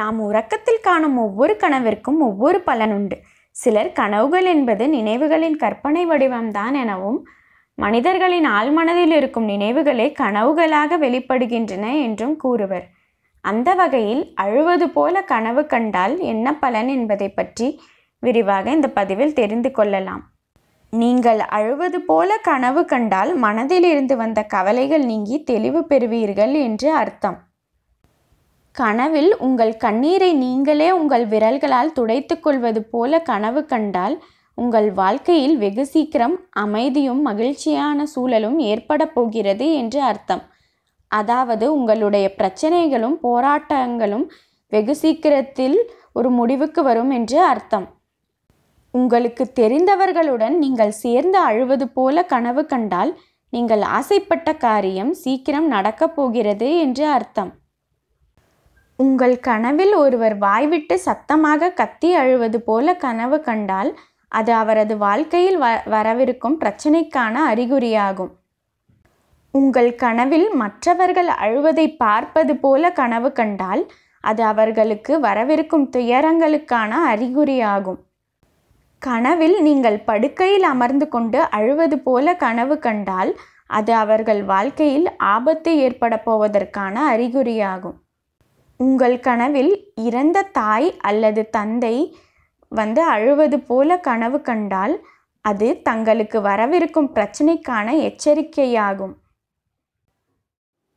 நாம் உறக்கத்தில் காணும் ஒவ்வொரு கனவிற்கும் ஒவ்வொரு பலன் உண்டு சிலர் கனவுகள் என்பது நினைவுகளின் கற்பனை வடிவம்தான் எனவும் மனிதர்களின் ஆழ்மனதில் இருக்கும் நினைவுகளே கனவுகளாக வெளிப்படுகின்றன என்றும் கூறுவர் அந்த வகையில் அழுவது போல கனவு கண்டால் என்ன பலன் என்பதை பற்றி விரிவாக இந்த பதிவில் தெரிந்து கொள்ளலாம் நீங்கள் அழுவது போல கனவு கண்டால் மனதிலிருந்து வந்த கவலைகள் நீங்கி தெளிவு பெறுவீர்கள் என்று அர்த்தம் கனவில் உங்கள் கண்ணீரை நீங்களே உங்கள் விரல்களால் துடைத்து கொள்வது போல கனவு கண்டால் உங்கள் வாழ்க்கையில் வெகு சீக்கிரம் அமைதியும் மகிழ்ச்சியான சூழலும் ஏற்பட போகிறது என்று அர்த்தம் அதாவது உங்களுடைய பிரச்சனைகளும் போராட்டங்களும் வெகு சீக்கிரத்தில் ஒரு முடிவுக்கு வரும் என்று அர்த்தம் உங்களுக்கு தெரிந்தவர்களுடன் நீங்கள் சேர்ந்து அழுவது போல கனவு கண்டால் நீங்கள் ஆசைப்பட்ட காரியம் சீக்கிரம் நடக்கப் போகிறது என்று அர்த்தம் உங்கள் கனவில் ஒருவர் வாய்விட்டு சத்தமாக கத்தி அழுவது போல கனவு கண்டால் அது அவரது வாழ்க்கையில் வ வரவிருக்கும் பிரச்சனைக்கான அறிகுறியாகும் உங்கள் கனவில் மற்றவர்கள் அழுவதை பார்ப்பது போல கனவு கண்டால் அது அவர்களுக்கு வரவிருக்கும் துயரங்களுக்கான அறிகுறியாகும் கனவில் நீங்கள் படுக்கையில் அமர்ந்து கொண்டு அழுவது போல கனவு கண்டால் அது அவர்கள் வாழ்க்கையில் ஆபத்து ஏற்பட போவதற்கான அறிகுறியாகும் உங்கள் கனவில் இறந்த தாய் அல்லது தந்தை வந்து அழுவது போல கனவு கண்டால் அது தங்களுக்கு வரவிருக்கும் பிரச்சனைக்கான எச்சரிக்கையாகும்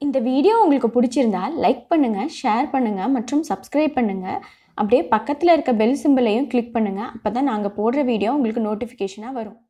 இந்த வீடியோ உங்களுக்கு பிடிச்சிருந்தால் லைக் பண்ணுங்கள் ஷேர் பண்ணுங்கள் மற்றும் சப்ஸ்கிரைப் பண்ணுங்கள் அப்படியே பக்கத்தில் இருக்க பெல் சிம்பிளையும் கிளிக் பண்ணுங்கள் அப்போ தான் நாங்கள் போடுற வீடியோ உங்களுக்கு நோட்டிஃபிகேஷனாக வரும்